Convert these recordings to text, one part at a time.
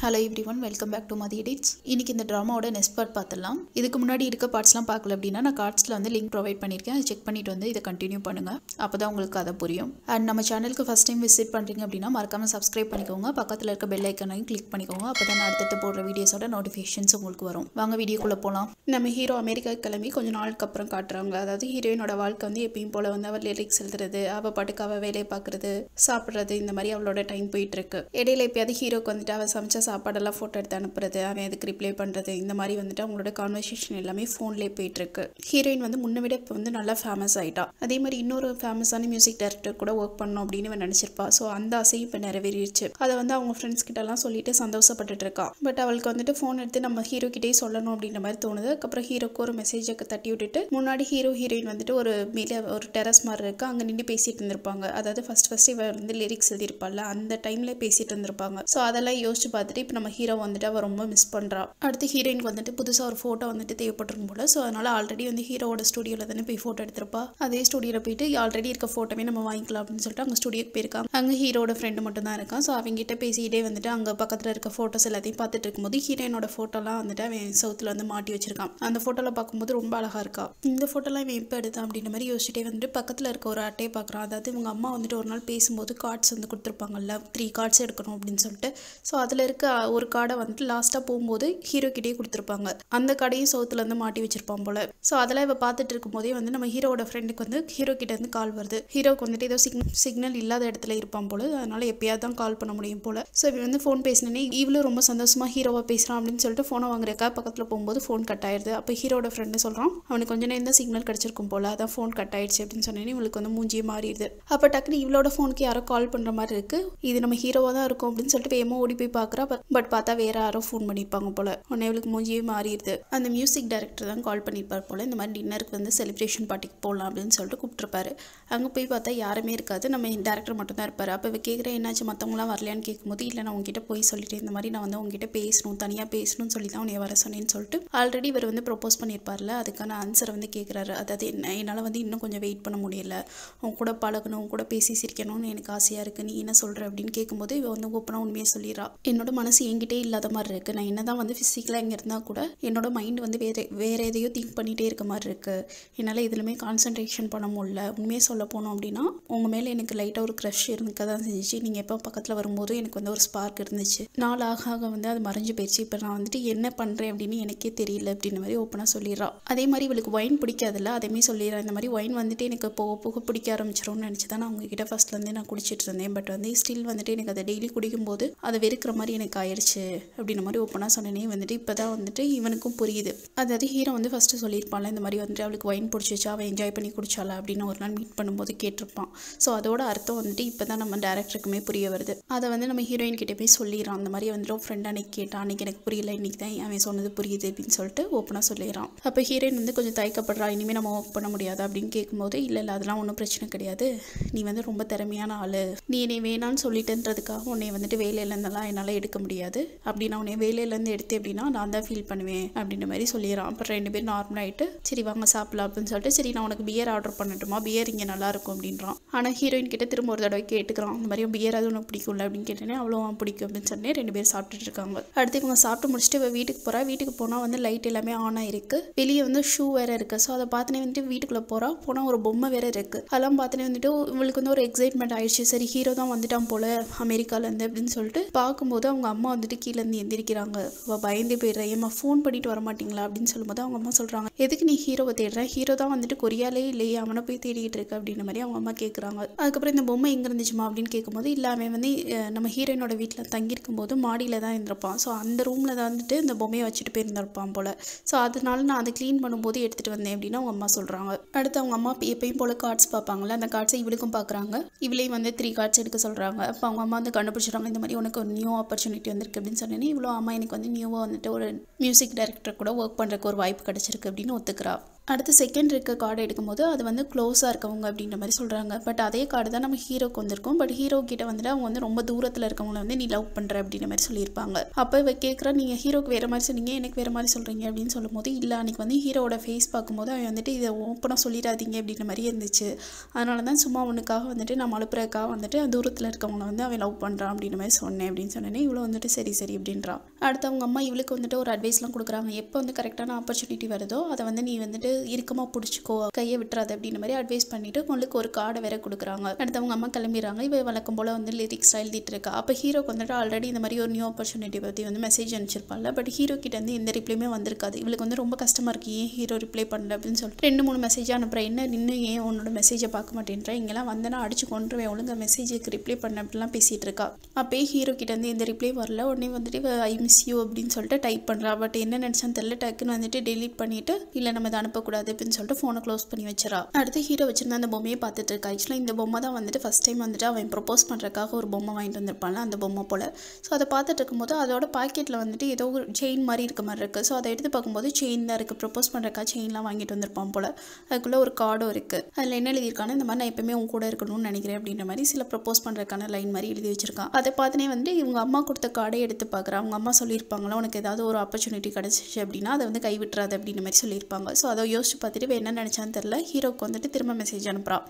hello everyone welcome back to Mathi edits இன்றைக்கி இந்த ட்ராமாவோட next part பார்த்துலாம் இதுக்கு முன்னாடி இருக்க பார்ட்ஸ்லாம் பார்க்கல அப்படின்னா நான் கார்ட்ஸில் வந்து லிங்க் ப்ரொவைட் பண்ணியிருக்கேன் அதை செக் பண்ணிட்டு வந்து இதை கண்டினியூ பண்ணுங்கள் அப்போ தான் உங்களுக்கு அதை புரியும் அண்ட் நம்ம சேனலுக்கு ஃபஸ்ட் டைம் விசிட் பண்ணுறீங்க அப்படின்னா மறக்காமல் சப்ஸ்கிரைப் பண்ணிக்கோங்க பக்கத்தில் இருக்க பெல் ஐக்கனையும் கிளிக் பண்ணிக்கோங்க அப்போ தான் அடுத்தடுத்து போடுற வீடியோஸோட நோட்டிஃபிகேஷன்ஸ் உங்களுக்கு வரும் வாங்க வீடியோக்குள்ளே போகலாம் நம்ம ஹீரோ அமெரிக்கா கிளம்பி கொஞ்சம் நாளுக்கு அப்புறம் காட்டுறாங்க அதாவது ஹீரோயினோட வாழ்க்கை வந்து எப்பயும் போல் வந்து அவர் லிரிக்ஸ் எழுதுறது அவள் பாட்டுக்கு அவள் வேலையை பார்க்குறது சாப்பிட்றது இந்த மாதிரி அவளோட டைம் போயிட்டுருக்கு இடையில எப்பயாவது ஹீரோக்கு வந்துட்டு அவள் சமைச்சா சாப்பாடெல்லாம் ஃபோட்டோ எடுத்து அனுப்புறது அவன் எதுக்கு ரிப்ளை பண்ணுறது இந்த மாதிரி வந்துட்டு அவங்களோட கான்வர்சேஷன் எல்லாமே ஃபோன்லேயே போயிட்டுருக்கு ஹீரோயின் வந்து முன்ன விட இப்போ வந்து நல்லா ஃபேமஸ் ஆகிட்டா அதே மாதிரி இன்னொரு ஃபேமஸான மியூசிக் டேரக்டர் கூட ஒர்க் பண்ணணும் அப்படின்னு அவன் நினச்சிருப்பா ஸோ அந்த ஆசையும் இப்போ நிறைவேறிடுச்சு அதை வந்து அவங்க ஃப்ரெண்ட்ஸ் கிட்டலாம் சொல்லிட்டு சந்தோஷப்பட்டு இருக்கா பட் அவளுக்கு வந்துட்டு ஃபோன் எடுத்து நம்ம ஹீரோ கிட்டே சொல்லணும் அப்படின்ற மாதிரி தோணுது அதுக்கப்புறம் ஹீரோக்கு ஒரு மெசேஜை தட்டி விட்டுட்டு முன்னாடி ஹீரோ ஹீரோயின் வந்துட்டு ஒரு மேலே ஒரு டெரஸ் மாதிரி இருக்கு அங்கே நின்று பேசிட்டு இருந்திருப்பாங்க அதாவது ஃபர்ஸ்ட் ஃபர்ஸ்ட் இவ வந்து லிரிக்ஸ் எழுதியிருப்பாள் அந்த டைம்ல பேசிட்டு இருந்திருப்பாங்க ஸோ அதெல்லாம் யோசிச்சு பார்த்துட்டு வந்துட்டு இப்போ நம்ம ஹீரோ வந்துட்டு அவள் ரொம்ப மிஸ் பண்ணுறா அடுத்து ஹீரோயினுக்கு வந்துட்டு புதுசாக ஒரு ஃபோட்டோ வந்துட்டு தேவைப்பட்டிருக்கும் போல் ஸோ அதனால் ஆல்ரெடி வந்து ஹீரோட ஸ்டுடியோவில் தானே போய் ஃபோட்டோ எடுத்திருப்பா அதே ஸ்டுடியோவில் போயிட்டு ஆல்ரெடி இருக்க ஃபோட்டோவே நம்ம வாங்கிக்கலாம் அப்படின்னு சொல்லிட்டு அங்கே ஸ்டுடியோக்கு போயிருக்காங்க அங்கே ஹீரோட ஃப்ரெண்டு மட்டும் தான் இருக்கான் ஸோ அவங்ககிட்ட பேசிக்கிட்டே வந்துட்டு அங்கே பக்கத்தில் இருக்க ஃபோட்டோஸ் எல்லாத்தையும் பார்த்துட்டு இருக்கும்போது ஹீரோயினோட ஃபோட்டோலாம் வந்துட்டு அவன் சவுத்தில் வந்து மாட்டி வச்சிருக்கான் அந்த ஃபோட்டோவில் பார்க்கும்போது ரொம்ப அழகாக இருக்கா இந்த ஃபோட்டோலாம் இவன் இப்போ எடுத்தான் அப்படின்ற மாதிரி யோசிச்சுட்டே வந்துட்டு பக்கத்தில் இருக்க ஒரு அட்டையை பார்க்குறான் அதாவது இவங்க அம்மா வந்துட்டு ஒரு நாள் பேசும்போது கார்ட்ஸ் வந்து கொடுத்துருப்பாங்கல்ல த்ரீ கார்ட்ஸ் எடுக்கணும் அப்படின்னு சொல்லிட்டு ஸோ அதில் இருக்க ஒரு காடை வந்துட்டு லாஸ்ட்டாக போகும்போது ஹீரோ கிட்டே கொடுத்துருப்பாங்க அந்த கடையும் இருந்து மாட்டி வச்சிருப்பான் போல் ஸோ அதெல்லாம் இப்போ பார்த்துட்டு இருக்கும்போதே வந்து நம்ம ஹீரோட ஃப்ரெண்டுக்கு வந்து ஹீரோ இருந்து கால் வருது ஹீரோக்கு வந்துட்டு ஏதோ சிக் சிக்னல் இல்லாத இடத்துல இருப்பான் போல் அதனால் எப்பயாவது தான் கால் பண்ண முடியும் போல் ஸோ இவன் வந்து ஃபோன் பேசினே இவ்வளோ ரொம்ப சந்தோஷமாக ஹீரோவாக பேசுகிறான் அப்படின்னு சொல்லிட்டு ஃபோனை வாங்குறக்கா பக்கத்தில் போகும்போது ஃபோன் கட் ஆயிருது அப்போ ஹீரோட ஃப்ரெண்டு சொல்கிறான் அவனுக்கு கொஞ்சம் நேரம் தான் சிக்னல் கிடச்சிருக்கும் போல் அதான் ஃபோன் கட் ஆயிடுச்சு அப்படின்னு சொன்னேன் இவளுக்கு வந்து மூஞ்சியே மாறிடுது அப்போ டக்குனு இவளோட ஃபோனுக்கு யாரோ கால் பண்ணுற மாதிரி இருக்குது இது நம்ம ஹீரோவாக தான் இருக்கும் அப்படின்னு சொல்லிட்டு வேகமாக ஓடி போய் பார்க்குறா பட் பார்த்தா வேற யாரோ ஃபோன் பண்ணியிருப்பாங்க போல உடனே இவளுக்கு மூஞ்சியே மாறிடுது அந்த மியூசிக் டைரக்டர் தான் கால் பண்ணியிருப்பார் போல இந்த மாதிரி டின்னருக்கு வந்து செலிப்ரேஷன் பார்ட்டிக்கு போகலாம் அப்படின்னு சொல்லிட்டு கூப்பிட்டுருப்பாரு அங்கே போய் பார்த்தா யாருமே இருக்காது நம்ம டேரக்டர் மட்டும் தான் இருப்பார் அப்போ இவ கேட்குற என்னாச்சு மற்றவங்களாம் வரலையான்னு கேட்கும்போது இல்லை நான் உங்ககிட்ட போய் சொல்லிட்டு இந்த மாதிரி நான் வந்து உங்ககிட்ட பேசணும் தனியாக பேசணும்னு சொல்லி தான் உன்னை வர சொன்னேன்னு சொல்லிட்டு ஆல்ரெடி இவர் வந்து ப்ரொப்போஸ் பண்ணியிருப்பார்ல அதுக்கான ஆன்சரை வந்து கேட்குறாரு அதாவது என்ன என்னால் வந்து இன்னும் கொஞ்சம் வெயிட் பண்ண முடியல உன் கூட பழகணும் உன் கூட பேசி சிரிக்கணும்னு எனக்கு ஆசையாக இருக்குது நீ என்ன சொல்கிற அப்படின்னு கேட்கும்போது இவ வந்து ஓப்பனாக உண்மையாக சொல்லிடுறா என்னோட மன மனசு என்கிட்டே இல்லாத மாதிரி இருக்குது நான் என்ன தான் வந்து ஃபிசிக்கலாக இங்கே இருந்தால் கூட என்னோடய மைண்ட் வந்து வேறு வேறு எதையோ திங்க் பண்ணிகிட்டே இருக்க மாதிரி இருக்குது என்னால் இதுலையுமே கான்சன்ட்ரேஷன் பண்ண முடியல உண்மையே சொல்ல போனோம் அப்படின்னா உங்கள் மேலே எனக்கு லைட்டாக ஒரு க்ரஷ் இருந்துக்க தான் செஞ்சிச்சு நீங்கள் எப்போ பக்கத்தில் வரும்போது எனக்கு வந்து ஒரு ஸ்பார்க் இருந்துச்சு நாள் ஆக ஆக வந்து அது மறைஞ்சு போயிடுச்சு இப்போ நான் வந்துட்டு என்ன பண்ணுறேன் அப்படின்னு எனக்கே தெரியல அப்படின்னு மாதிரி ஓப்பனாக சொல்லிடுறான் அதே மாதிரி இவளுக்கு ஒயின் பிடிக்காதுல்ல அதேமாதிரி சொல்லிடுறேன் இந்த மாதிரி ஒயின் வந்துட்டு எனக்கு போக போக பிடிக்க ஆரம்பிச்சிரும்னு நினச்சி தான் நான் உங்ககிட்ட ஃபஸ்ட்லேருந்தே நான் குடிச்சிட்டு இருந்தேன் பட் வந்து ஸ்டில் வந்துட்டு எனக்கு அதை டெய்லி குடிக்கும்போது அதை வெறுக்கிற மாதிரி எனக்கு ஆயிடுச்சு அப்படின்ற மாதிரி ஓப்பனாக சொன்னனே வந்துட்டு இப்போ தான் வந்துட்டு இவனுக்கும் புரியுது அதாவது ஹீரோ வந்து ஃபஸ்ட்டு சொல்லியிருப்பான்ல இந்த மாதிரி வந்துட்டு அவளுக்கு ஒயின் பிடிச்சிச்சா அவள் என்ஜாய் பண்ணி குடிச்சாளா அப்படின்னு ஒரு நாள் மீட் பண்ணும்போது கேட்டிருப்பான் ஸோ அதோட அர்த்தம் வந்துட்டு இப்போ தான் நம்ம டேரக்டருக்குமே புரிய வருது அதை வந்து நம்ம ஹீரோயின் கிட்டே போய் சொல்லிடுறான் அந்த மாதிரி வந்துட்டு ஃப்ரெண்ட் அன்னைக்கு கேட்டான் அன்னைக்கு எனக்கு புரியல இன்றைக்கி தான் அவன் சொன்னது புரியுது அப்படின்னு சொல்லிட்டு ஓப்பனாக சொல்லிடுறான் அப்போ ஹீரோயின் வந்து கொஞ்சம் தயக்கப்படுறா இனிமேல் நம்ம ஒர்க் பண்ண முடியாது அப்படின்னு கேட்கும்போது இல்லை இல்லை அதெல்லாம் ஒன்றும் பிரச்சனை கிடையாது நீ வந்து ரொம்ப திறமையான ஆள் நீ என்னை வேணான்னு சொல்லிட்டுன்றதுக்காக உன்னை வந்துட்டு வேலையிலேருந்தெல்லாம் என்னால் எடுக்க முடியும் முடியாது அப்படி நான் உன்னை வேலையிலேருந்து எடுத்தேன் அப்படின்னா நான் தான் ஃபீல் பண்ணுவேன் அப்படின்ற மாதிரி சொல்லிடுறான் அப்புறம் ரெண்டு பேரும் நார்மல் ஆகிட்டு சரி வாங்க சாப்பிடலாம் அப்படின்னு சொல்லிட்டு சரி நான் உனக்கு பியர் ஆர்டர் பண்ணட்டுமா பியர் இங்கே நல்லா இருக்கும் அப்படின்றான் ஆனால் ஹீரோயின் கிட்ட திரும்ப ஒரு தடவை கேட்டுக்கிறான் அந்த மாதிரி பியர் அது உனக்கு பிடிக்கும்ல அப்படின்னு கேட்டேனே அவ்வளோ பிடிக்கும் அப்படின்னு சொன்னேன் ரெண்டு பேரும் சாப்பிட்டுட்டு இருக்காங்க அடுத்து இவங்க சாப்பிட்டு முடிச்சுட்டு இவ வீட்டுக்கு போகிறா வீட்டுக்கு போனால் வந்து லைட் எல்லாமே ஆன் ஆகிருக்கு வெளியே வந்து ஷூ வேறு இருக்குது ஸோ அதை பார்த்தனே வந்துட்டு வீட்டுக்குள்ளே போகிறா போனால் ஒரு பொம்மை வேறு இருக்குது அதெல்லாம் பார்த்தனே வந்துட்டு இவளுக்கு வந்து ஒரு எக்ஸைட்மெண்ட் ஆயிடுச்சு சரி ஹீரோ தான் வந்துட்டான் போல் அமெரிக்காலேருந்து அப்படின்னு சொல்லிட்டு பார்க்கும்போது அவங்க அம்மா வந்துட்டு கீழேருந்து எந்திரிக்கிறாங்க அவ பயந்து போயிடுறா ஏமா ஃபோன் பண்ணிட்டு வர மாட்டிங்களா அப்படின்னு சொல்லும்போது அவங்க அம்மா சொல்கிறாங்க எதுக்கு நீ ஹீரோவை தேடுற ஹீரோ தான் வந்துட்டு கொரியாலே இல்லையே அவனை போய் தேடிக்கிட்டு இருக்க அப்படின்ற மாதிரி அவங்க அம்மா கேட்குறாங்க அதுக்கப்புறம் இந்த பொம்மை எங்கே இருந்துச்சுமா அப்படின்னு கேட்கும்போது இல்லை அவன் வந்து நம்ம ஹீரோயினோட வீட்டில் தங்கியிருக்கும் போது மாடியில் தான் இருந்திருப்பான் ஸோ அந்த ரூமில் தான் வந்துட்டு இந்த பொம்மையை வச்சுட்டு போயிருந்திருப்பான் போல் ஸோ அதனால நான் அதை க்ளீன் பண்ணும்போது எடுத்துகிட்டு வந்தேன் அப்படின்னு அவங்க அம்மா சொல்கிறாங்க அடுத்து அவங்க அம்மா எப்பயும் போல் கார்ட்ஸ் பார்ப்பாங்களே அந்த கார்ட்ஸை இவளுக்கும் பார்க்குறாங்க இவளையும் வந்து த்ரீ கார்ட்ஸ் எடுக்க சொல்கிறாங்க அப்போ அவங்க அம்மா வந்து கண்டுபிடிச்சிடுறாங்க இந்த மாதிரி உனக்கு ஒரு நியூ ஆப்பர்ச்சுனிட்டி யூனிட் வந்திருக்கு அப்படின்னு சொன்னேன்னே இவ்வளோ ஆமாம் எனக்கு வந்து நியூவாக வந்துட்டு ஒரு மியூசிக் டைரக்டர் கூட ஒர்க் பண்ணுறக்கு ஒரு வாய்ப்பு கிடச்சிருக்கு அப்படின்னு ஒத்துக்கிறா அடுத்து செகண்ட் இருக்க கார்டு எடுக்கும்போது அது வந்து க்ளோஸாக இருக்கவங்க அப்படின்ற மாதிரி சொல்கிறாங்க பட் அதே கார்டு தான் நம்ம ஹீரோக்கு வந்திருக்கும் பட் ஹீரோ கிட்ட வந்துட்டு அவங்க வந்து ரொம்ப தூரத்தில் இருக்கவங்களை வந்து நீ லவ் பண்ணுற அப்படின்ற மாதிரி சொல்லியிருப்பாங்க அப்போ இவ கேட்குறா நீங்கள் ஹீரோக்கு வேறு மாதிரி சொன்னீங்க எனக்கு வேறு மாதிரி சொல்கிறீங்க அப்படின்னு சொல்லும்போது இல்லை அன்றைக்கி வந்து ஹீரோட ஃபேஸ் பார்க்கும்போது அவன் வந்துட்டு இதை ஓப்பனாக சொல்லிடாதீங்க அப்படின்ற மாதிரி இருந்துச்சு அதனால தான் சும்மா ஒன்றுக்காக வந்துட்டு நம்ம அனுப்புறதுக்காக வந்துட்டு தூரத்தில் இருக்கவங்களை வந்து அவன் லவ் பண்ணுறான் அப்படின்ற மாதிரி சொன்னேன் அப்படின்னு சொன்னேன் இவ்வளோ வந்துட்டு சரி சரி அப்படின்றான் அடுத்து அவங்க அம்மா இவளுக்கு வந்துட்டு ஒரு அட்வைஸ்லாம் கொடுக்குறாங்க எப்போ வந்து கரெக்டான ஆப்பர்ச்சுனிட்டி வருதோ அதை வந்து நீ வந்துட்டு இறுக்கமாக பிடிச்சிக்கோ கையை விட்டுறாது அப்படின்ற மாதிரி அட்வைஸ் பண்ணிவிட்டு உங்களுக்கு ஒரு கார்டை வேற கொடுக்குறாங்க அடுத்து அவங்க அம்மா கிளம்பிடுறாங்க இவ வழக்கம் போல் வந்து லிரிக்ஸ் எழுதிட்டு இருக்கா அப்போ ஹீரோக்கு வந்துட்டு ஆல்ரெடி இந்த மாதிரி ஒரு நியூ ஆப்பர்ச்சுனிட்டி பற்றி வந்து மெசேஜ் அனுப்பிச்சிருப்பாள் பட் ஹீரோ கிட்ட வந்து எந்த ரிப்ளையுமே வந்திருக்காது இவளுக்கு வந்து ரொம்ப கஷ்டமாக இருக்குது ஏன் ஹீரோ ரிப்ளை பண்ணல அப்படின்னு சொல்லிட்டு ரெண்டு மூணு மெசேஜ் அனுப்புகிறேன் என்ன நின்று ஏன் உன்னோட மெசேஜை பார்க்க மாட்டேன்றா இங்கெல்லாம் வந்தேன்னா அடிச்சு கொண்டுருவேன் ஒழுங்காக மெசேஜுக்கு ரிப்ளை பண்ண அப்படிலாம் பேசிகிட்டு இருக்கா அப்பயே ஹீரோ கிட்ட வந்து எந்த ரிப்ளை வரல உடனே வந்துட்டு ஐ மிஸ் யூ அப்படின்னு சொல்லிட்டு டைப் பண்ணுறான் பட் என்ன நினச்சான்னு தெரியல டக்குன்னு வந்துட்டு டெலிட் பண்ணிவிட்டு இல்லை நம்ம இதை அனுப்பக்கூடாது அப்படின்னு சொல்லிட்டு ஃபோனை க்ளோஸ் பண்ணி வச்சிடா அடுத்து ஹீரோ வச்சிருந்த அந்த பொம்மையை பார்த்துட்டு இருக்கா ஆக்சுவலாக இந்த பொம்மை தான் வந்துட்டு ஃபஸ்ட் டைம் வந்துட்டு அவன் ப்ரொப்போஸ் பண்ணுறதுக்காக ஒரு பொம்மை வாங்கிட்டு வந்திருப்பான் அந்த பொம்மை போல் ஸோ அதை பார்த்துட்டு இருக்கும்போது அதோட பாக்கெட்டில் வந்துட்டு ஏதோ ஒரு செயின் மாதிரி இருக்க மாதிரி இருக்குது ஸோ அதை எடுத்து பார்க்கும்போது செயின் தான் இருக்குது ப்ரொப்போஸ் பண்ணுறக்கா செயின்லாம் வாங்கிட்டு வந்திருப்பான் போல் அதுக்குள்ளே ஒரு கார்டும் இருக்குது அதில் என்ன எழுதியிருக்கானே இந்த மாதிரி நான் எப்பவுமே உங்க கூட இருக்கணும்னு நினைக்கிறேன் அப்படின்ற மாதிரி சில ப்ரொப்போஸ் பண்ணுறதுக்கான லைன் மாதிரி எழுதி வச்சிருக்கான் அதை பார்த்துனே வந்து இவங்க அம்மா கொடுத்த கார்டை எடுத்து பார்க்குறான் அவங்க அம்மா சொல்லியிருப்பாங்களா உனக்கு ஏதாவது ஒரு ஆப்பர்ச்சுனிட்டி கிடச்சிச்சு அப்படின்னா அதை வந்து கைவிட்டுறாது அப்படின்ற மாதிரி சொல்லியிருப்பாங்க ஸோ அதை யோசிச்சு பார்த்துட்டு என்ன நினச்சான்னு தெரில ஹீரோக்கு வந்துட்டு திரும்ப மெசேஜ் அனுப்புகிறான்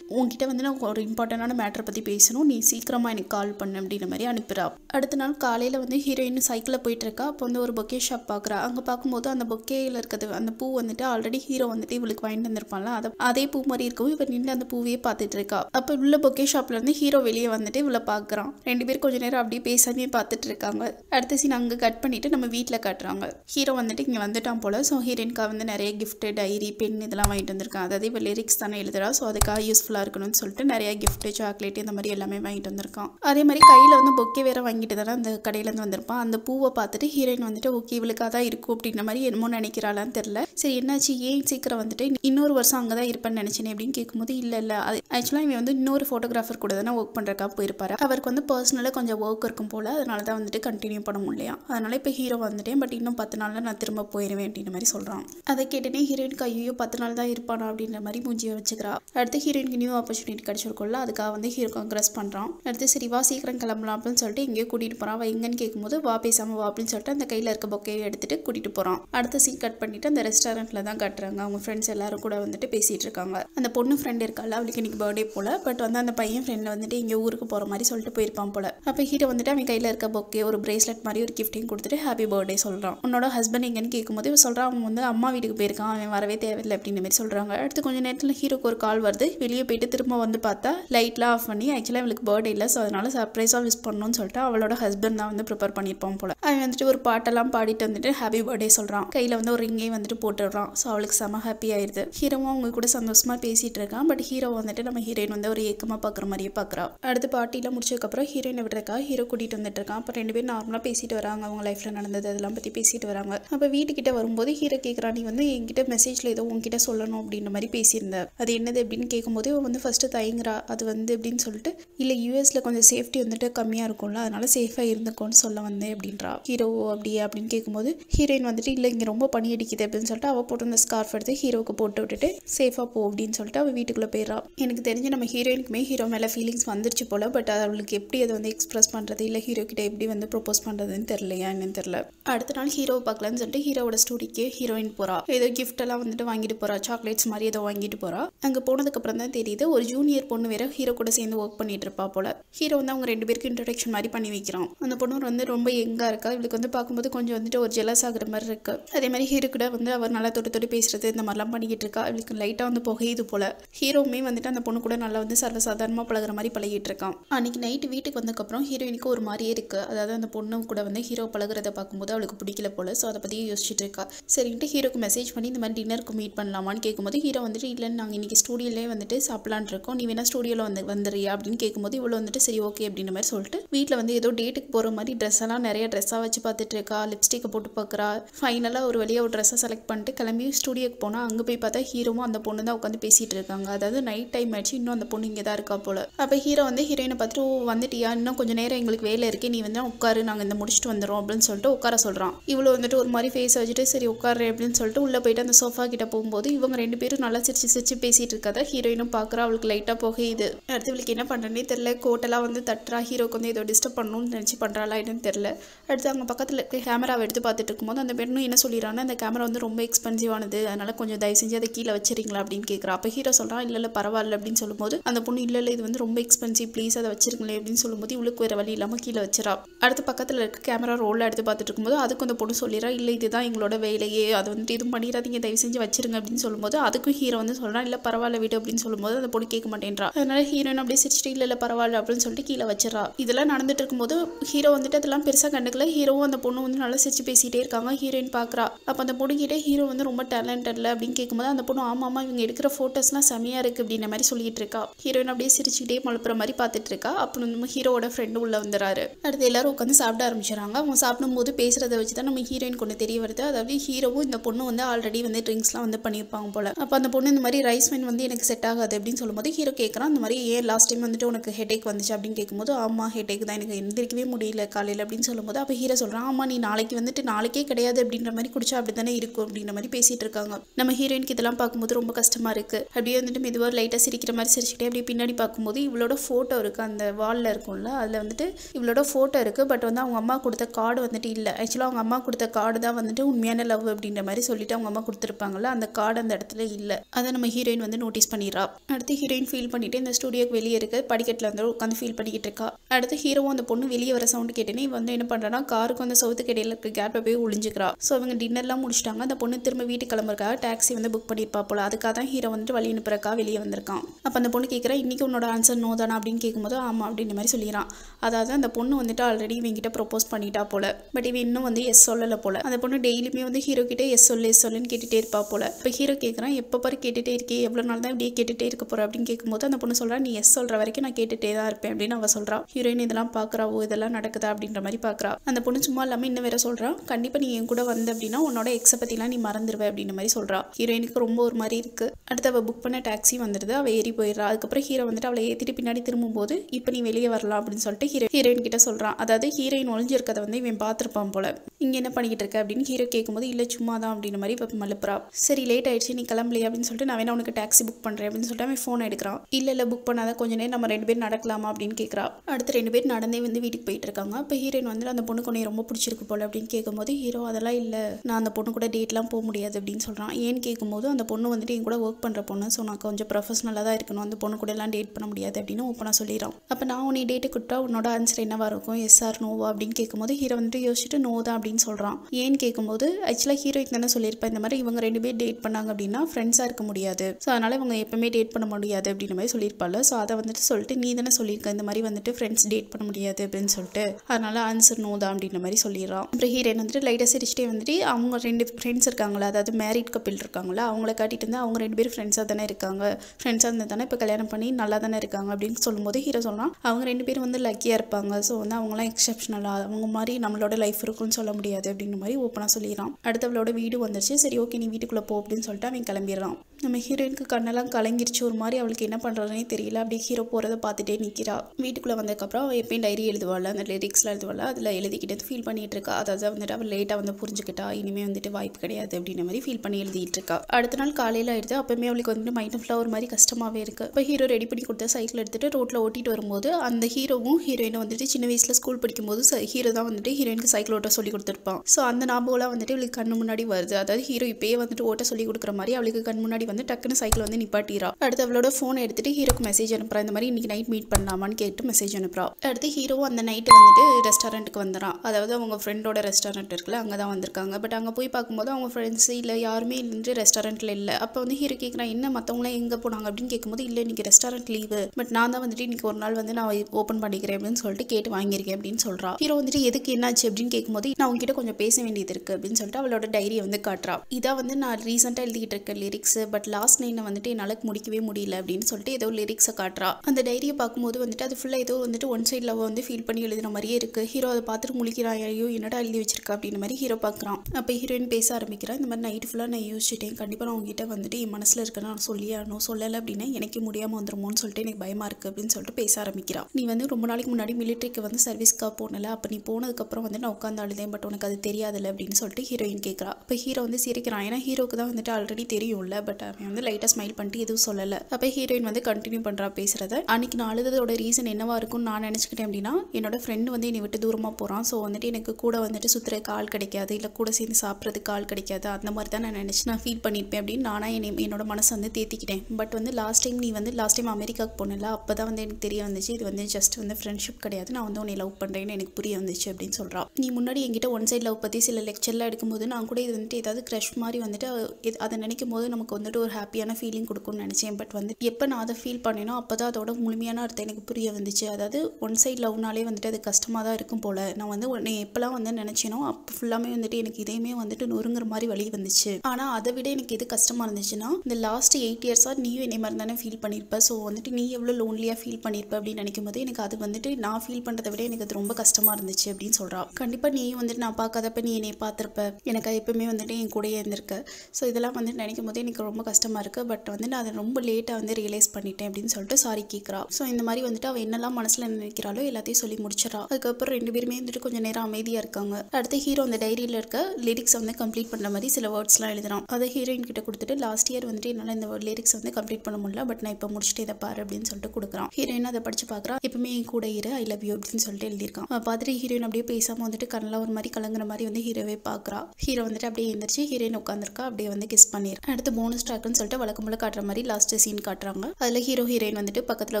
உங்ககிட்ட வந்து நான் ஒரு இம்பார்ட்டண்டான மேட்டரை பற்றி பேசணும் நீ சீக்கிரமாக எனக்கு கால் பண்ணு அப்படின்ற மாதிரி அனுப்புறா அடுத்த நாள் காலையில் வந்து ஹீரோயின் சைக்கிளில் போயிட்டுருக்கா அப்போ வந்து ஒரு பொக்கே ஷாப் பார்க்குறா அங்கே பார்க்கும்போது அந்த பொக்கேயில் இருக்கிறது அந்த பூ வந்துட்டு ஆல்ரெடி ஹீரோ வந்துட்டு இவளுக்கு வாங்கிட்டு வந்திருப்பான்ல அதை அதே பூ மாதிரி இருக்கவும் இவர் நின்று அந்த பூவையே பார்த்துட்டு இருக்கா அப்போ உள்ள பொக்கே ஷாப்லேருந்து ஹீரோ வெளியே வந்துட்டு இவளை பார்க்குறான் ரெண்டு பேர் கொஞ்ச நேரம் அப்படியே பேசாமே பார்த்துட்டு இருக்காங்க அடுத்த சீன் அங்கே கட் பண்ணிவிட்டு நம்ம வீட்டில் கட்டுறாங்க ஹீரோ வந்துட்டு இங்கே வந்துட்டான் போல் ஸோ ஹீரோயின்க்காக வந்து நிறைய கிஃப்ட்டு டைரி பென் இதெல்லாம் வாங்கிட்டு வந்திருக்காங்க அதாவது இப்போ லிரிக்ஸ் தானே எழுதுறா ஸோ அதுக்காக யூஸ்ஃபுல்லாக இருக்கணும்னு சொல்லிட்டு நிறைய கிஃப்ட்டு சாக்லேட் இந்த மாதிரி எல்லாமே வாங்கிட்டு வந்திருக்கான் அதே மாதிரி கையில் வந்து பொக்கே வேற வாங்கிட்டு தானே அந்த கடையிலேருந்து வந்திருப்பான் அந்த பூவை பார்த்துட்டு ஹீரோயின் வந்துட்டு ஓகே இவளுக்காக தான் இருக்கும் அப்படின்ற மாதிரி என்னமோ நினைக்கிறாளான்னு தெரில சரி என்னாச்சு ஏன் சீக்கிரம் வந்துட்டு இன்னொரு வருஷம் அங்கே தான் இருப்பேன்னு நினச்சேன் அப்படின்னு கேட்கும்போது இல்லை இல்லை அது ஆக்சுவலாக இவன் வந்து இன்னொரு ஃபோட்டோகிராஃபர் கூட தானே ஒர்க் பண்ணுறக்கா போயிருப்பாரு அவருக்கு வந்து பர்சனலாக கொஞ்சம் ஒர்க் இருக்கும் போல் அதனால தான் வந்துட்டு கண்டினியூ பண்ண முடியலையா போயிட்டான் அதனால் இப்போ ஹீரோ வந்துட்டேன் பட் இன்னும் பத்து நாளில் நான் திரும்ப போயிடுவேன் அப்படின்ற மாதிரி சொல்கிறான் அதை கேட்டேனே ஹீரோயினுக்கு ஐயோ பத்து நாள் தான் இருப்பானா அப்படின்ற மாதிரி மூஞ்சியை வச்சுக்கிறா அடுத்து ஹீரோயினுக்கு நியூ ஆப்பர்ச்சுனிட்டி கிடச்சிருக்கும்ல அதுக்காக வந்து ஹீரோ காங்கிரஸ் பண்ணுறான் அடுத்து சரி வா சீக்கிரம் கிளம்பலாம் அப்படின்னு சொல்லிட்டு எங்கேயோ கூட்டிகிட்டு போகிறான் அவள் எங்கன்னு கேட்கும்போது வா பேசாமல் வா அப்படின்னு சொல்லிட்டு அந்த கையில் இருக்க பொக்கையை எடுத்துகிட்டு கூட்டிகிட்டு போகிறான் அடுத்த சீன் கட் பண்ணிவிட்டு அந்த ரெஸ்டாரண்ட்டில் தான் கட்டுறாங்க அவங்க ஃப்ரெண்ட்ஸ் எல்லாரும் கூட வந்துட்டு பேசிகிட்டு இருக்காங்க அந்த பொண்ணு ஃப்ரெண்ட் இருக்காள் அவளுக்கு இன்றைக்கி பர்த்டே போல பட் வந்து அந்த பையன் ஃப்ரெண்டில் வந்துட்டு இங்கே ஊருக்கு போகிற மாதிரி சொல்லிட்டு போயிருப்பான் போல் அப்போ ஹீரோ வந்துட்டு அவன் கையில் இருக்க பொக்கே ஒரு பிரேஸ்லெட் மாதிரி ஒரு கிஃப்ட் கிஃப்ட்டையும் கொடுத்துட்டு ஹாப்பி பர்த்டே சொல்கிறான் உன்னோட ஹஸ்பண்ட் எங்கன்னு கேட்கும்போது இவன் சொல்கிறான் அவங்க வந்து அம்மா வீட்டுக்கு போயிருக்கான் அவன் வரவே தேவையில்லை அப்படின்ற மாதிரி சொல்கிறாங்க அடுத்து கொஞ்சம் நேரத்தில் ஹீரோக்கு ஒரு கால் வருது வெளியே போயிட்டு திரும்ப வந்து பார்த்தா லைட்லாம் ஆஃப் பண்ணி ஆக்சுவலாக அவளுக்கு பர்த்டே இல்லை ஸோ அதனால சர்ப்ரைஸாக விஸ் பண்ணணும்னு சொல்லிட்டு அவளோட ஹஸ்பண்ட் தான் வந்து ப்ரிப்பேர் பண்ணியிருப்பான் போல அவன் வந்துட்டு ஒரு பாட்டெல்லாம் பாடிட்டு வந்துட்டு ஹாப்பி பர்த்டே சொல்கிறான் கையில் வந்து ஒரு ரிங்கையும் வந்துட்டு போட்டுடுறான் ஸோ அவளுக்கு செம ஹாப்பி ஆயிடுது ஹீரோவும் அவங்க கூட சந்தோஷமாக பேசிகிட்டு இருக்கான் பட் ஹீரோ வந்துட்டு நம்ம ஹீரோயின் வந்து ஒரு ஏக்கமாக பார்க்குற மாதிரியே பார்க்குறான் அடுத்து பாட்டிலாம் முடிச்சதுக்கப்புறம் ஹீரோயினை விட்டுருக்கா ஹீரோ கூட்டிகிட்டு வந்துட்டு இருக்கான் அப்போ ரெண்டு பேரும் நார்மலாக பேசிட்டு வரா வராங்க அவங்க லைஃப்பில் நடந்தது அதெல்லாம் பற்றி பேசிட்டு வராங்க அப்போ வீட்டுக்கிட்ட வரும்போது ஹீரோ கேட்குறா நீ வந்து என்கிட்ட மெசேஜில் ஏதோ உங்ககிட்ட சொல்லணும் அப்படின்ற மாதிரி பேசியிருந்த அது என்னது அப்படின்னு கேட்கும்போது அவன் வந்து ஃபஸ்ட்டு தயங்குறா அது வந்து அப்படின்னு சொல்லிட்டு இல்லை யூஎஸில் கொஞ்சம் சேஃப்டி வந்துட்டு கம்மியாக இருக்கும்ல அதனால சேஃபாக இருந்துக்கோன்னு சொல்ல வந்தேன் அப்படின்றா ஹீரோ அப்படியே அப்படின்னு கேட்கும்போது ஹீரோயின் வந்துட்டு இல்லை இங்கே ரொம்ப பணி அடிக்குது அப்படின்னு சொல்லிட்டு அவள் போட்டிருந்த ஸ்கார்ஃப் எடுத்து ஹீரோவுக்கு போட்டு விட்டுட்டு சேஃபாக போ அப்படின்னு சொல்லிட்டு அவள் வீட்டுக்குள்ளே போயிடறா எனக்கு தெரிஞ்சு நம்ம ஹீரோயினுக்குமே ஹீரோ மேலே ஃபீலிங்ஸ் வந்துருச்சு போல் பட் அவளுக்கு எப்படி அதை வந்து எக்ஸ்பிரஸ் பண்ணுறது இல்லை ஹீரோ கிட்ட எப்படி வந்து ப்ரொப்போஸ் பண்ணுறதுன்னு தெரியல இல்லையா என்னன்னு தெரியல அடுத்த நாள் ஹீரோ பார்க்கலன்னு சொல்லிட்டு ஹீரோவோட ஸ்டூடிக்கு ஹீரோயின் போறா ஏதோ கிஃப்ட் எல்லாம் வந்துட்டு வாங்கிட்டு போகிறா சாக்லேட்ஸ் மாதிரி ஏதோ வாங்கிட்டு போகிறா அங்கே போனதுக்கப்புறம் தான் தெரியுது ஒரு ஜூனியர் பொண்ணு வேற ஹீரோ கூட சேர்ந்து ஒர்க் பண்ணிட்டு இருப்பா போல ஹீரோ வந்து அவங்க ரெண்டு பேருக்கு இன்ட்ரடக்ஷன் மாதிரி பண்ணி வைக்கிறான் அந்த பொண்ணு வந்து ரொம்ப எங்காக இருக்கா இவளுக்கு வந்து பார்க்கும்போது கொஞ்சம் வந்துட்டு ஒரு ஜெலஸ் ஆகுற மாதிரி இருக்கு அதே மாதிரி ஹீரோ கூட வந்து அவர் நல்லா தொட்டு தொட்டு பேசுறது இந்த மாதிரிலாம் பண்ணிக்கிட்டு இருக்கா இவளுக்கு லைட்டாக வந்து புகையுது போல ஹீரோவுமே வந்துட்டு அந்த பொண்ணு கூட நல்லா வந்து சர்வசாதாரணமாக பழகிற மாதிரி பழகிட்டு இருக்கான் அன்னைக்கு நைட்டு வீட்டுக்கு வந்ததுக்கப்புறம் ஹீரோயினுக்கு ஒரு மாதிரியே இருக்கு அதாவது அந்த பொண்ணு கூட வந்து ஹீரோ பழகிறத பார்க்கும்போது அவளுக்கு பிடிக்கல போல் ஸோ அதை பற்றியே யோசிச்சுட்டு இருக்கா சரின்ட்டு ஹீரோக்கு மெசேஜ் பண்ணி இந்த மாதிரி டின்னருக்கு மீட் பண்ணலாமான்னு கேட்கும்போது ஹீரோ வந்துட்டு இல்லை நாங்கள் இன்றைக்கி ஸ்டூடியோலேயே வந்துட்டு சாப்பிட்லான் இருக்கோம் நீ வேணால் ஸ்டூடியோவில் வந்து வந்துறியா அப்படின்னு கேட்கும்போது இவ்வளோ வந்துட்டு சரி ஓகே அப்படின்ற மாதிரி சொல்லிட்டு வீட்டில் வந்து ஏதோ டேட்டுக்கு போகிற மாதிரி ட்ரெஸ் எல்லாம் நிறைய ட்ரெஸ்ஸாக வச்சு பார்த்துட்டு இருக்கா லிப்ஸ்டிக்கை போட்டு பார்க்குறா ஃபைனலாக ஒரு வழியாக ஒரு ட்ரெஸ்ஸை செலக்ட் பண்ணிட்டு கிளம்பி ஸ்டூடியோக்கு போனால் அங்கே போய் பார்த்தா ஹீரோவும் அந்த பொண்ணு தான் உட்காந்து பேசிகிட்டு இருக்காங்க அதாவது நைட் டைம் ஆச்சு இன்னும் அந்த பொண்ணு இங்கே தான் இருக்கா போல் அப்போ ஹீரோ வந்து ஹீரோயினை பார்த்துட்டு ஓ வந்துட்டியா இன்னும் கொஞ்சம் நேரம் எங்களுக்கு வேலை இருக்கு நீ வந்து உட்காரு நாங்கள் இந்த முடிச்சுட்டு வந்துடும் அப்படின்னு சொல்லிட்டு உட்கார சொல்கிறான் இவ்வளோ வந்துட்டு ஒரு மாதிரி ஃபேஸ் வச்சுட்டு சரி உட்காரு அப்படின்னு சொல்லிட்டு உள்ளே போயிட்டு அந்த சோஃபா கிட்ட போகும்போது இவங்க ரெண்டு பேரும் நல்லா சிரிச்சு சிரிச்சு பேசிகிட்டு இருக்காத ஹீரோயினும் பார்க்குறா அவளுக்கு லைட்டாக புகையுது அடுத்து இவளுக்கு என்ன பண்ணுறேன்னே தெரில கோட்டெல்லாம் வந்து தட்டுறா ஹீரோக்கு வந்து ஏதோ டிஸ்டர்ப் பண்ணணும்னு நினச்சி பண்ணுறாளா என்னன்னு தெரில அடுத்து அவங்க பக்கத்தில் இருக்க கேமராவை எடுத்து பார்த்துட்டு இருக்கும்போது அந்த பெண்ணும் என்ன சொல்லிடுறான்னா அந்த கேமரா வந்து ரொம்ப எக்ஸ்பென்சிவானது அதனால் கொஞ்சம் தயவு செஞ்சு அதை கீழே வச்சிருக்கீங்களா அப்படின்னு கேட்குறா அப்போ ஹீரோ சொல்கிறான் இல்லை இல்லை பரவாயில்ல அப்படின்னு சொல்லும்போது அந்த பொண்ணு இல்லை இல்லை இது வந்து ரொம்ப எக்ஸ்பென்சிவ் ப்ளீஸ் அதை வச்சிருங்களேன் அப்படின்னு சொல்லும்போது இவளுக்கு வேறு வழி இல்லாமல் கீழே வச்சிடா அடுத்து பக்கத்தில் இருக்க கேமரா கேமரா ரோலில் எடுத்து பார்த்துட்டு இருக்கும்போது அதுக்கு அந்த பொண்ணு சொல்லிடுறா இல்லை இதுதான் எங்களோட வேலையே அது வந்துட்டு எதுவும் பண்ணிடாதீங்க தயவு செஞ்சு வச்சிருங்க அப்படின்னு சொல்லும்போது அதுக்கும் ஹீரோ வந்து சொல்கிறான் இல்லை பரவாயில்ல விடு அப்படின்னு சொல்லும்போது அந்த பொண்ணு கேட்க மாட்டேன்றா அதனால ஹீரோயின் அப்படியே சிரிச்சிட்டு இல்லை இல்லை பரவாயில்ல அப்படின்னு சொல்லிட்டு கீழே வச்சிடறா இதெல்லாம் நடந்துட்டு இருக்கும்போது ஹீரோ வந்துட்டு அதெல்லாம் பெருசாக கண்டுக்கல ஹீரோவும் அந்த பொண்ணு வந்து நல்லா சிரிச்சு பேசிகிட்டே இருக்காங்க ஹீரோயின் பார்க்குறா அப்போ அந்த பொண்ணு கிட்டே ஹீரோ வந்து ரொம்ப டேலண்டட்ல அப்படின்னு கேட்கும்போது அந்த பொண்ணு ஆமாம் ஆமாம் இவங்க எடுக்கிற ஃபோட்டோஸ்லாம் செமையாக இருக்குது அப்படின்ற மாதிரி சொல்லிட்டு இருக்கா ஹீரோயின் அப்படியே சிரிச்சுக்கிட்டே மழுப்புற மாதிரி பார்த்துட்டு இருக்கா அப்புறம் நம்ம ஹீரோவோட ஃப்ரெண்டு உள்ளே வந்துறாரு அடுத்து எல்லாரும் உட்காந்து சாப்பிட ஆரம்பிச்சிடறாங்க காமிச்சிருக்காங்க அவங்க சாப்பிடும்போது பேசுகிறத வச்சு தான் நம்ம ஹீரோயின் கொண்டு தெரிய வருது அதாவது ஹீரோவும் இந்த பொண்ணு வந்து ஆல்ரெடி வந்து ட்ரிங்க்ஸ்லாம் வந்து பண்ணியிருப்பாங்க போல் அப்போ அந்த பொண்ணு இந்த மாதிரி ரைஸ் மென் வந்து எனக்கு செட் ஆகாது அப்படின்னு சொல்லும்போது ஹீரோ கேட்குறான் அந்த மாதிரி ஏன் லாஸ்ட் டைம் வந்துட்டு உனக்கு ஹெடேக் வந்துச்சு அப்படின்னு கேட்கும்போது ஆமாம் ஹெடேக் தான் எனக்கு எந்திரிக்கவே முடியல காலையில் அப்படின்னு சொல்லும்போது அப்போ ஹீரோ சொல்கிறான் ஆமாம் நீ நாளைக்கு வந்துட்டு நாளைக்கே கிடையாது அப்படின்ற மாதிரி குடிச்சா அப்படி தானே இருக்கும் அப்படின்ற மாதிரி பேசிகிட்டு இருக்காங்க நம்ம ஹீரோயின் இதெல்லாம் பார்க்கும்போது ரொம்ப கஷ்டமாக இருக்குது அப்படியே வந்துட்டு மெதுவாக லைட்டாக சிரிக்கிற மாதிரி சிரிச்சுக்கிட்டே அப்படியே பின்னாடி பார்க்கும்போது இவளோட ஃபோட்டோ இருக்குது அந்த வாலில் இருக்கும்ல அதில் வந்துட்டு இவளோட ஃபோட்டோ இருக்குது பட் வந்து அவங்க அம்மா கொடுத்த கார்டு வந்துட்டு இல்லை ஆக்சுவலாக அவங்க அம்மா கொடுத்த கார்டு தான் வந்துட்டு உண்மையான லவ் அப்படின்ற மாதிரி சொல்லிட்டு அவங்க அம்மா கொடுத்துருப்பாங்களா அந்த கார்டு அந்த இடத்துல இல்லை அதை நம்ம ஹீரோயின் வந்து நோட்டீஸ் பண்ணிடுறா அடுத்து ஹீரோயின் ஃபீல் பண்ணிட்டு இந்த ஸ்டுடியோக்கு வெளியே இருக்க படிக்கட்டில் வந்து உட்காந்து ஃபீல் பண்ணிக்கிட்டு இருக்கா அடுத்து ஹீரோவும் அந்த பொண்ணு வெளியே வர சவுண்டு கேட்டேனே வந்து என்ன பண்ணுறான்னா காருக்கு அந்த சவுத்துக்கு இடையில இருக்க கேப்பை போய் ஒழிஞ்சிக்கிறா ஸோ அவங்க டின்னர்லாம் முடிச்சிட்டாங்க அந்த பொண்ணு திரும்ப வீட்டுக்கு கிளம்புறக்காக டாக்ஸி வந்து புக் பண்ணியிருப்பா போல அதுக்காக தான் ஹீரோ வந்துட்டு வழி அனுப்புறக்கா வெளியே வந்திருக்கான் அப்போ அந்த பொண்ணு கேட்குறா இன்றைக்கி உன்னோட ஆன்சர் நோ தானா அப்படின்னு கேட்கும்போது ஆமாம் அப்படின்ற மாதிரி சொல்லிடுறான் அதாவது அந்த பொண்ணு வந்துட்டு ஆல்ரெடி இவங்கிட்ட ப்ரொப்போஸ் பண்ணிட்டு பண்ணிட்டா போல பட் இவ இன்னும் வந்து எஸ் சொல்லலை போல அந்த பொண்ணு டெய்லியுமே வந்து ஹீரோ கிட்ட எஸ் சொல்லு எஸ் சொல்லுன்னு கேட்டுட்டே இருப்பா போல இப்போ ஹீரோ கேட்குறான் எப்போ பாரு கேட்டுட்டே இருக்கே எவ்வளோ நாள் தான் இப்படியே கேட்டுட்டே இருக்க போற அப்படின்னு கேட்கும்போது அந்த பொண்ணு சொல்றா நீ எஸ் சொல்ற வரைக்கும் நான் கேட்டுட்டே தான் இருப்பேன் அப்படின்னு அவ சொல்றான் ஹீரோயின் இதெல்லாம் பாக்குறாவோ இதெல்லாம் நடக்குதா அப்படின்ற மாதிரி பாக்குறா அந்த பொண்ணு சும்மா இல்லாம இன்னும் வேற சொல்றான் கண்டிப்பா நீ என் கூட வந்த அப்படின்னா உன்னோட எக்ஸை பத்திலாம் நீ மறந்துருவ அப்படின்னு மாதிரி சொல்றா ஹீரோயினுக்கு ரொம்ப ஒரு மாதிரி இருக்கு அடுத்து அவ புக் பண்ண டாக்ஸி வந்துடுது அவ ஏறி போயிடுறா அதுக்கப்புறம் ஹீரோ வந்துட்டு அவளை ஏற்றிட்டு பின்னாடி திரும்பும்போது இப்போ நீ வெளியே வரலாம் அப்படின்னு சொல்லிட்டு ஹீரோ ஹீரோயின் கிட்ட சொல்றான் அதாவது ஹீரோயின் ஒளிஞ்சிருக்கதை வந்து இவன் பார்த்துருப்பான் போல் இங்கே என்ன பண்ணிக்கிட்டு இருக்க அப்படின்னு ஹீரோ கேட்கும்போது இல்லை சும்மா தான் அப்படின்ற மாதிரி இப்போ மலுப்புறா சரி லேட் ஆயிடுச்சு நீ கிளம்பலையே அப்படின்னு சொல்லிட்டு நான் வேணா உனக்கு டாக்ஸி புக் பண்ணுறேன் அப்படின்னு சொல்லிட்டு அவன் ஃபோன் எடுக்கிறான் இல்லை இல்லை புக் பண்ணாதான் கொஞ்ச நேரம் நம்ம ரெண்டு பேர் நடக்கலாமா அப்படின்னு கேட்குறா அடுத்து ரெண்டு பேர் நடந்தே வந்து வீட்டுக்கு போயிட்டு இருக்காங்க இப்போ ஹீரோயின் வந்து அந்த பொண்ணு கொஞ்சம் ரொம்ப பிடிச்சிருக்கு போல அப்படின்னு கேட்கும்போது ஹீரோ அதெல்லாம் இல்லை நான் அந்த பொண்ணு கூட டேட்லாம் போக முடியாது அப்படின்னு சொல்கிறான் கேட்கும் கேட்கும்போது அந்த பொண்ணு வந்துட்டு என் கூட ஒர்க் பண்ணுற பொண்ணு ஸோ நான் கொஞ்சம் ப்ரொஃபஷனலாக தான் இருக்கணும் அந்த பொண்ணு கூட எல்லாம் டேட் பண்ண முடியாது அப்படின்னு ஓப்பனாக சொல்லிடுறான் அப்போ நான் உன்னை டேட்டு கூப்பிட்டா உன்னோட ஆன்சர் என்னவாக இருக்கும் எஸ்ஆர் நோவா அப்படின்னு கேட்கும்போது ஹீரோ வந்துட்டு யோசிச்சுட்டு நோ தான் அப்படின்னு சொல்கிறான் ஏன்னு கேட்கும்போது ஆக்சுவலாக ஹீரோயின் தானே சொல்லியிருப்பேன் இந்த மாதிரி இவங்க ரெண்டு பேர் டேட் பண்ணாங்க அப்படின்னா ஃப்ரெண்ட்ஸாக இருக்க முடியாது ஸோ அதனால் இவங்க எப்பவுமே டேட் பண்ண முடியாது அப்படின்ற மாதிரி சொல்லியிருப்பாள் ஸோ அதை வந்துட்டு சொல்லிட்டு நீ தானே சொல்லியிருக்க இந்த மாதிரி வந்துட்டு ஃப்ரெண்ட்ஸ் டேட் பண்ண முடியாது அப்படின்னு சொல்லிட்டு அதனால் ஆன்சர் நோ தான் அப்படின்ற மாதிரி சொல்லிடுறான் அப்புறம் ஹீரோயின் வந்துட்டு லைட்டாக சிரிச்சிட்டே வந்துட்டு அவங்க ரெண்டு ஃப்ரெண்ட்ஸ் இருக்காங்களா அதாவது மேரிட் கப்பில் இருக்காங்களா அவங்கள காட்டிட்டு இருந்தால் அவங்க ரெண்டு பேரும் ஃப்ரெண்ட்ஸாக தானே இருக்காங்க ஃப்ரெண்ட்ஸாக இருந்தால் தானே இப்போ கல்யாணம் பண்ணி நல்லா தானே இருக்காங்க அப்படின்னு சொல்லும்போது ஹீரோ சொல்கிறான் அவங்க ரெண்டு பேரும் வந்து லக்கியாக இருப்பாங்க ஸோ வந்து அவங்களாம் எக்ஸப்ஷனலாக அவங்க மாதிரி நம்மளோட லைஃப் இருக்குன்னு சொல்ல முடியாது அப்படிங்கிற மாதிரி ஓப்பனாக சொல்லிடுறான் அடுத்தவளோட வீடு வந்துருச்சு சரி ஓகே நீ வீட்டுக்குள்ளே போ அப்படின்னு சொல்லிட்டு அவன் கிளம்பிடுறான் நம்ம ஹீரோயினுக்கு கண்ணெல்லாம் கலங்கிருச்சு ஒரு மாதிரி அவளுக்கு என்ன பண்ணுறதுனே தெரியல அப்படியே ஹீரோ போகிறத பார்த்துட்டே நிற்கிறா வீட்டுக்குள்ளே வந்ததுக்கப்புறம் அவள் எப்பயும் டைரி எழுதுவாள் அந்த லிரிக்ஸ்லாம் எழுதுவாள் அதில் எழுதிக்கிட்டு ஃபீல் பண்ணிகிட்டு இருக்கா அதாவது வந்துட்டு அவள் லேட்டாக வந்து புரிஞ்சுக்கிட்டா இனிமேல் வந்துட்டு வாய்ப்பு கிடையாது அப்படின்ற மாதிரி ஃபீல் பண்ணி எழுதிட்டு இருக்கா அடுத்த நாள் காலையில் ஆயிடுது அப்பயுமே அவளுக்கு வந்துட்டு மைண்ட் ஃபுல்லாக ஒரு மாதிரி கஷ்டமாகவே இருக்குது இப்போ ஹீரோ ரெடி பண்ணி கொடுத்த சைக்கிள் எடுத்துட்டு ரோட்டில் ஓட்டிகிட்டு வரும்போது அந்த ஹீரோவும் ஹீரோயினும் வந்துட்டு சின்ன வயசில் ஸ்கூல் படிக்கும்போது ஹீரோ தான் வந்துட்டு ஹீரோயினுக்கு சைக்கிள் ஓட்ட சொல்லி கொடுத்துருப்பான் ஸோ அந்த ஞாபகம்லாம் வந்துட்டு இவளுக்கு கண் முன்னாடி வருது அதாவது ஹீரோ இப்பயே வந்துட்டு ஓட்ட சொல்லி கொடுக்குற மாதிரி அவளுக்கு கண் முன்னாடி வந்து டக்குன்னு சைக்கிள் வந்து நிப்பாட்டிரா அடுத்து அவளோட ஃபோனை எடுத்துட்டு ஹீரோக்கு மெசேஜ் அனுப்புறா இந்த மாதிரி இன்னைக்கு நைட் மீட் பண்ணலாமான்னு கேட்டு மெசேஜ் அனுப்புறா அடுத்து ஹீரோ அந்த நைட்டு வந்துட்டு ரெஸ்டாரண்ட்டுக்கு வந்துறான் அதாவது அவங்க ஃப்ரெண்டோட ரெஸ்டாரண்ட் இருக்குல்ல அங்கே தான் வந்திருக்காங்க பட் அங்கே போய் பார்க்கும்போது அவங்க ஃப்ரெண்ட்ஸ் இல்லை யாருமே இருந்து ரெஸ்டாரண்ட்டில் இல்லை அப்போ வந்து ஹீரோ கேட்குறான் என்ன மற்றவங்களாம் எங்கே போனாங்க அப்படின்னு கேட்கும்போது இல்லை இன்னைக்கு ரெஸ்டாரண்ட் லீவு பட் நான் தான் வந்துட்டு இன்னைக்கு ஒரு நாள் வந்து நான் ஓப்பன் பண்ணிக்கிறேன் அப்படின்னு சொல்லிட்டு கேட்டு வாங்கியிருக்கேன் அப்படின்னு சொல்கிறான் ஹீரோ வந்துட்டு எதுக்கு என்னாச்சு அப்படின்னு கேட்கும்போது நான் உங்ககிட்ட கொஞ்சம் பேச வேண்டியது இருக்குது அப்படின்னு சொல்லிட்டு அவளோட டைரியை வந்து காட்டுறா இதான் வந்து நான் ரீசெண்டாக எழுதிக்கிட்டு இருக்க லிரிக்ஸ் பட் லாஸ்ட் நைன் வந்துட்டு என்னால் முடிக்கவே முடியல அப்படின்னு சொல்லிட்டு ஏதோ லிரிக்ஸை காட்டுறா அந்த டைரியை பார்க்கும்போது வந்துட்டு அது ஃபுல்லாக ஏதோ வந்துட்டு ஒன் சைட் லவ் வந்து ஃபீல் பண்ணி எழுதுற மாதிரியே இருக்குது ஹீரோ அதை பார்த்துட்டு முழிக்கிறான் ஐயோ என்னடா எழுதி வச்சிருக்கா அப்படின்ற மாதிரி ஹீரோ பார்க்குறான் அப்போ ஹீரோயின் பேச ஆரம்பிக்கிறான் இந்த மாதிரி நைட் ஃபுல்லாக நான் யோசிச்சுட்டேன் கண்டிப்பாக நான் உங்ககிட்ட வந்துட்டு என் மனசில் இருக்கேன் நான் சொல்லியே சொல்லலை அப்படின்னா எனக்கே முடியாமல் வந்துருமோன்னு சொல்லிட்டு எனக்கு பயமாக இருக்குது அப்படின்னு சொல்லிட்டு பேச ஆரம்பிக்கிறான் நீ வந்து ரொம்ப நாளைக்கு முன்னாடி மிலிட்ரிக்கு வந்து சர்வீஸ்க்காக போனல அப்போ நீ போனதுக்கப்புறம் வந்து நான் உட்காந்து அழுதேன் பட் பட் உனக்கு அது தெரியாதுல்ல அப்படின்னு சொல்லிட்டு ஹீரோயின் கேட்குறா அப்போ ஹீரோ வந்து சிரிக்கிறான் ஏன்னா ஹீரோக்கு தான் வந்துட்டு ஆல்ரெடி தெரியும்ல பட் அவன் வந்து லைட்டாக ஸ்மைல் பண்ணிட்டு எதுவும் சொல்லலை அப்போ ஹீரோயின் வந்து கண்டினியூ பண்ணுறா பேசுகிறத அன்னைக்கு நான் அழுததோட ரீசன் என்னவா இருக்கும்னு நான் நினச்சிக்கிட்டேன் அப்படின்னா என்னோட ஃப்ரெண்டு வந்து என்னை விட்டு தூரமாக போகிறான் ஸோ வந்துட்டு எனக்கு கூட வந்துட்டு சுற்றுற கால் கிடைக்காது இல்லை கூட சேர்ந்து சாப்பிட்றதுக்கு கால் கிடைக்காது அந்த மாதிரி தான் நான் நினச்சி நான் ஃபீல் பண்ணியிருப்பேன் அப்படின்னு நானாக என்னை என்னோட மனசை வந்து தேத்திக்கிட்டேன் பட் வந்து லாஸ்ட் டைம் நீ வந்து லாஸ்ட் டைம் அமெரிக்காவுக்கு போனல அப்போ தான் வந்து எனக்கு தெரிய வந்துச்சு இது வந்து ஜஸ்ட் வந்து ஃப்ரெண்ட்ஷிப் கிடையாது நான் வந்து உன்னை லவ் பண்ணுறேன்னு எனக்கு புரிய வந்துச்சு அப்படின்னு சொல்கிறான் நீ முன்னாடி என்கிட்ட ஒன் சைட் லவ் பற்றி சில லெக்சர்லாம் எடுக்கும்போது நான் கூட இது வந்துட்டு ஏதாவது க்ரஷ் மாதிரி வந்துட்டு அதை நினைக்கும் போது நமக்கு வந்துட்டு ஒரு ஹாப்பியான ஃபீலிங் கொடுக்கும்னு நினச்சேன் பட் வந்து எப்போ நான் அதை ஃபீல் பண்ணேனோ அப்போ தான் அதோட முழுமையான அர்த்தம் எனக்கு புரிய வந்துச்சு அதாவது ஒன் சைட் லவ்னாலே வந்துட்டு அது கஷ்டமாக தான் இருக்கும் போல் நான் வந்து உடனே எப்போல்லாம் வந்து நினச்சேனோ அப்போ ஃபுல்லாமே வந்துட்டு எனக்கு இதையுமே வந்துட்டு நொறுங்குற மாதிரி வழி வந்துச்சு ஆனால் அதை விட எனக்கு எது கஷ்டமாக இருந்துச்சுன்னா இந்த லாஸ்ட் எயிட் இயர்ஸாக நீயும் என்னை மாதிரி தானே ஃபீல் பண்ணியிருப்ப ஸோ வந்துட்டு நீ எவ்வளோ லோன்லியாக ஃபீல் பண்ணியிருப்ப அப்படின்னு நினைக்கும் போது எனக்கு அது வந்துட்டு நான் ஃபீல் பண்ணுறதை விட எனக்கு அது ரொம்ப கஷ்டமாக இருந்துச்சு அப்படின்னு சொல்கிறா கண்டிப்பாக நீ வந்துட்டு நான் பார்க்காதப்ப நீ என்னை பார்த்துருப்ப எனக்கு எப்பவுமே வந்துட்டு என் கூடயே இருந்திருக்க ஸோ இதெல்லாம் வந்துட்டு நினைக்கும் போது எனக்கு ரொம்ப கஷ்டமாக இருக்குது பட் வந்து நான் அதை ரொம்ப லேட்டாக வந்து ரியலைஸ் பண்ணிட்டேன் அப்படின்னு சொல்லிட்டு சாரி கேட்குறா ஸோ இந்த மாதிரி வந்துட்டு அவள் என்னெல்லாம் மனசில் நினைக்கிறாளோ எல்லாத்தையும் சொல்லி முடிச்சிடறா அதுக்கப்புறம் ரெண்டு பேருமே வந்துட்டு கொஞ்சம் நேரம் அமைதியாக இருக்காங்க அடுத்து ஹீரோ அந்த டைரியில் இருக்க லிரிக்ஸ் வந்து கம்ப்ளீட் பண்ணுற மாதிரி சில வேர்ட்ஸ்லாம் எழுதுறான் அதை ஹீரோயின் கிட்ட கொடுத்துட்டு லாஸ்ட் இயர் வந்துட்டு என்னால் இந்த லிரிக்ஸ் வந்து கம்ப்ளீட் பண்ண முடியல பட் நான் இப்போ முடிச்சுட்டு இதை பாரு அப்படின்னு சொல்லிட்டு கொடுக்குறான் ஹீரோயின் அதை படிச்சு பார்க்குறான் எப்பவுமே என் கூட இரு ஐ லவ் யூ அப்படின்னு சொல்லிட்டு எழுதியிருக்கான் பார்த்துட்டு ஹீரோயின் அப்படியே பேசாமல் வந்துட்டு கண்ணில் ஒரு மாதிரி மாதிரி கலங்குற மாதிரி வந்து ஹீரோவே பாக்குறா ஹீரோ வந்துட்டு அப்படியே எந்திரிச்சு ஹீரோயின் உட்காந்துருக்கா அப்படியே வந்து கிஸ் பண்ணிரு அடுத்து போனஸ் ட்ராக்னு சொல்லிட்டு வழக்கம் போல காட்டுற மாதிரி லாஸ்ட் சீன் காட்டுறாங்க அதுல ஹீரோ ஹீரோயின் வந்துட்டு பக்கத்துல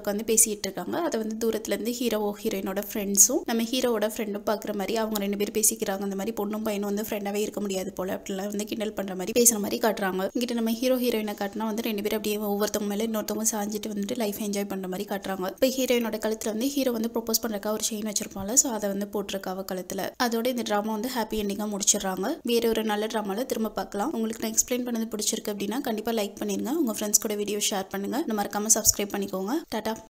உட்காந்து பேசிட்டு இருக்காங்க அதை வந்து தூரத்துல இருந்து ஹீரோ ஹீரோயினோட ஃப்ரெண்ட்ஸும் நம்ம ஹீரோவோட ஃப்ரெண்டும் பாக்குற மாதிரி அவங்க ரெண்டு பேரும் பேசிக்கிறாங்க அந்த மாதிரி பொண்ணும் பையனும் வந்து ஃப்ரெண்டாவே இருக்க முடியாது போல அப்படிலாம் வந்து கிண்டல் பண்ற மாதிரி பேசுற மாதிரி காட்டுறாங்க இங்கிட்ட நம்ம ஹீரோ ஹீரோயினை காட்டினா வந்து ரெண்டு பேரும் அப்படியே ஒவ்வொருத்தவங்க மேலே இன்னொருத்தவங்க சாஞ்சிட்டு வந்துட்டு லைஃப் என்ஜாய் பண்ற மாதிரி காட்டுறாங்க இப்போ ஹீரோயினோட கழுத்துல வந்து ஹீரோ வந்து ப்ரொபோஸ் பண்றக்கா ஒரு செயின் வச்சிருப்பாங்க சோ அதை வந்து போட்டிருக்காவ கழுத்துல அதோட இந்த ட்ராமா வந்து ஹாப்பி எண்டிங்காக முடிச்சிடுறாங்க வேற ஒரு நல்ல ட்ராமாவில் திரும்ப பார்க்கலாம் உங்களுக்கு நான் எக்ஸ்பிளைன் பண்ணது பிடிச்சிருக்கு அப்படின்னா கண்டிப்பாக லைக் பண்ணிடுங்க உங்கள் ஃப்ரெண்ட்ஸ் கூட வீடியோ ஷேர் பண்ணுங்கள் மறக்காமல் சப்ஸ்கிரைப் பண்ணிக்கோங்க டாட்டா